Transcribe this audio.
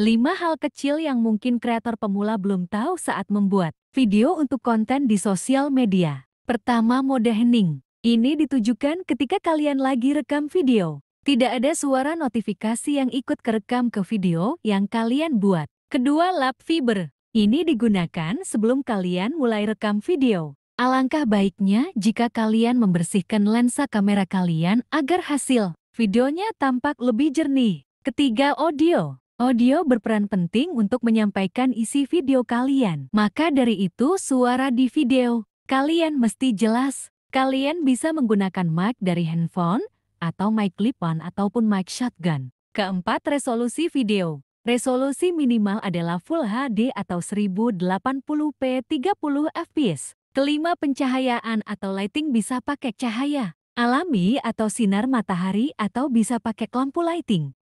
5 hal kecil yang mungkin kreator pemula belum tahu saat membuat video untuk konten di sosial media. Pertama, mode hening. Ini ditujukan ketika kalian lagi rekam video. Tidak ada suara notifikasi yang ikut kerekam ke video yang kalian buat. Kedua, lap fiber. Ini digunakan sebelum kalian mulai rekam video. Alangkah baiknya jika kalian membersihkan lensa kamera kalian agar hasil videonya tampak lebih jernih. Ketiga, audio. Audio berperan penting untuk menyampaikan isi video kalian. Maka dari itu suara di video, kalian mesti jelas. Kalian bisa menggunakan mic dari handphone, atau mic clip ataupun mic shotgun. Keempat, resolusi video. Resolusi minimal adalah Full HD atau 1080p 30 fps. Kelima, pencahayaan atau lighting bisa pakai cahaya alami atau sinar matahari atau bisa pakai lampu lighting.